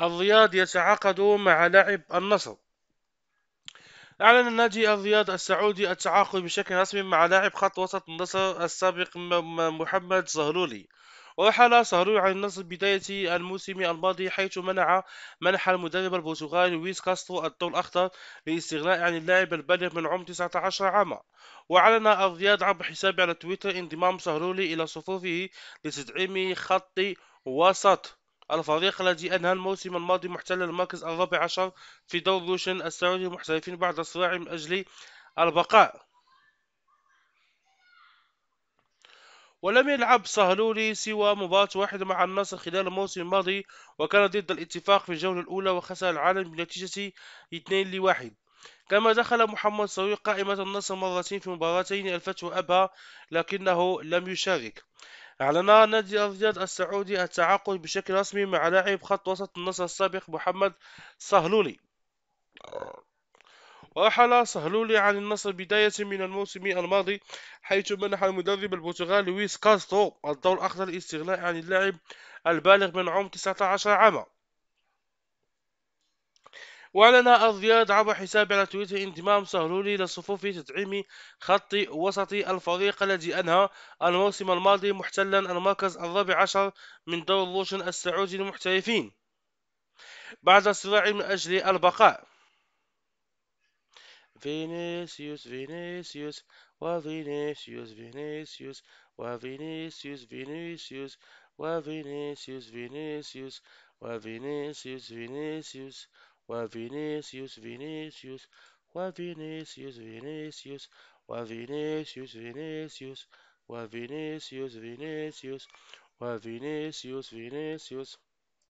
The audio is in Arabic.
الرياض يتعاقد مع لاعب النصر أعلن النادي الرياض السعودي التعاقد بشكل رسمي مع لاعب خط وسط النصر السابق محمد زهرولي ورحل صهروري عن النصر بداية الموسم الماضي حيث منع منح المدرب البرتغالي لويس كاسترو الضوء الأخضر للاستغناء عن اللاعب البالغ من عمر 19 عاما وأعلن الرياض عبر حسابه على تويتر انضمام صهرولي إلى صفوفه لتدعيم خط وسط الفريق الذي أنهى الموسم الماضي محتل المركز الرابع عشر في دور روشن السعودي محترفين بعد صراع من أجل البقاء ولم يلعب صهلولي سوى مباراة واحدة مع النصر خلال الموسم الماضي وكان ضد الاتفاق في الجولة الأولى وخسر العالم بنتيجة 2 لواحد كما دخل محمد صوي قائمة النصر مرتين في مباراتين الفتح وأبها لكنه لم يشارك أعلن نادي الرياض السعودي التعاقد بشكل رسمي مع لاعب خط وسط النصر السابق محمد صهلولي ورحل صهلولي عن النصر بداية من الموسم الماضي حيث منح المدرب البرتغالي لويس كاسترو الضوء الأخضر الاستغناء عن اللاعب البالغ من عمر 19 عاما وأعلن الرياض عبر حسابه على تويتر انضمام سهرولي لصفوف تدعيم خط وسط الفريق الذي أنهى الموسم الماضي محتلا المركز الرابع عشر من دور الروشن السعودي للمحترفين بعد صراع من أجل البقاء فينيسيوس فينيسيوس وفينيسيوس فينيسيوس وفينيسيوس فينيسيوس وفينيسيوس فينيسيوس وفينيسيوس فينيسيوس wa vinicius vinicius wa vinicius vinicius wa vinicius vinicius wa vinicius vinicius wa vinicius vinicius